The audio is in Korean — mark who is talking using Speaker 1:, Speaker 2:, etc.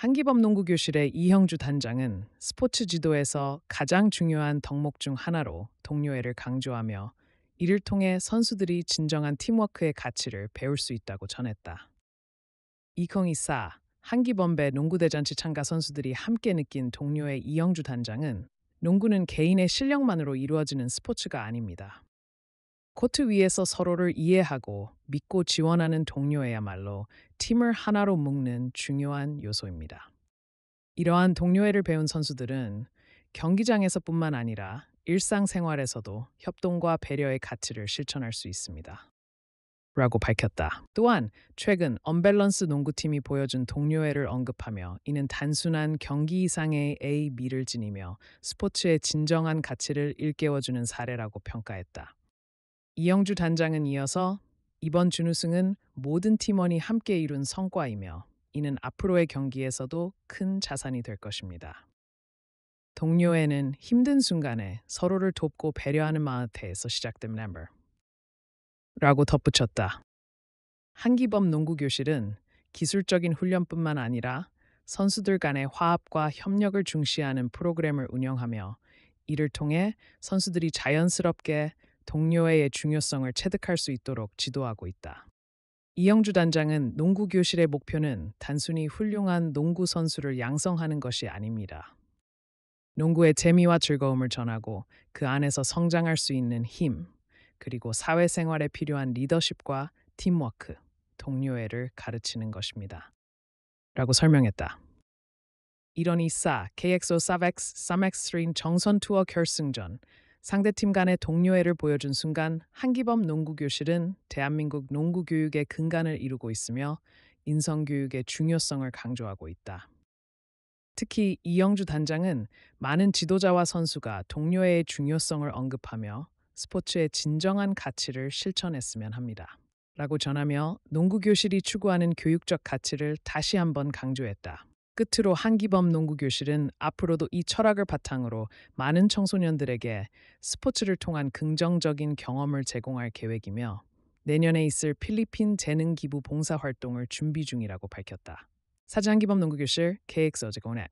Speaker 1: 한기범 농구교실의 이형주 단장은 스포츠 지도에서 가장 중요한 덕목 중 하나로 동료애를 강조하며 이를 통해 선수들이 진정한 팀워크의 가치를 배울 수 있다고 전했다. 2024 한기범배 농구대잔치 참가 선수들이 함께 느낀 동료의 이영주 단장은 농구는 개인의 실력만으로 이루어지는 스포츠가 아닙니다. 코트 위에서 서로를 이해하고 믿고 지원하는 동료애야말로 팀을 하나로 묶는 중요한 요소입니다. 이러한 동료애를 배운 선수들은 경기장에서뿐만 아니라 일상생활에서도 협동과 배려의 가치를 실천할 수 있습니다. 라고 밝혔다. 또한 최근 언밸런스 농구팀이 보여준 동료애를 언급하며 이는 단순한 경기 이상의 a b 를 지니며 스포츠의 진정한 가치를 일깨워주는 사례라고 평가했다. 이영주 단장은 이어서 이번 준우승은 모든 팀원이 함께 이룬 성과이며 이는 앞으로의 경기에서도 큰 자산이 될 것입니다. 동료에는 힘든 순간에 서로를 돕고 배려하는 마음에서 시작된 멤버 라고 덧붙였다. 한기범 농구교실은 기술적인 훈련뿐만 아니라 선수들 간의 화합과 협력을 중시하는 프로그램을 운영하며 이를 통해 선수들이 자연스럽게 동료회의 중요성을 체득할 수 있도록 지도하고 있다. 이영주 단장은 농구 교실의 목표는 단순히 훌륭한 농구 선수를 양성하는 것이 아닙니다. 농구의 재미와 즐거움을 전하고 그 안에서 성장할 수 있는 힘, 그리고 사회생활에 필요한 리더십과 팀워크, 동료애를 가르치는 것입니다. 라고 설명했다. 이런 이사 KXO 3X 3사맥 정선 투어 결승전 상대팀 간의 동료애를 보여준 순간 한기범 농구교실은 대한민국 농구 교육의 근간을 이루고 있으며 인성 교육의 중요성을 강조하고 있다. 특히 이영주 단장은 많은 지도자와 선수가 동료애의 중요성을 언급하며 스포츠의 진정한 가치를 실천했으면 합니다. 라고 전하며 농구 교실이 추구하는 교육적 가치를 다시 한번 강조했다. 끝으로 한기범 농구교실은 앞으로도 이 철학을 바탕으로 많은 청소년들에게 스포츠를 통한 긍정적인 경험을 제공할 계획이며 내년에 있을 필리핀 재능 기부 봉사 활동을 준비 중이라고 밝혔다. 사장기범 농구교실 계획서 제공은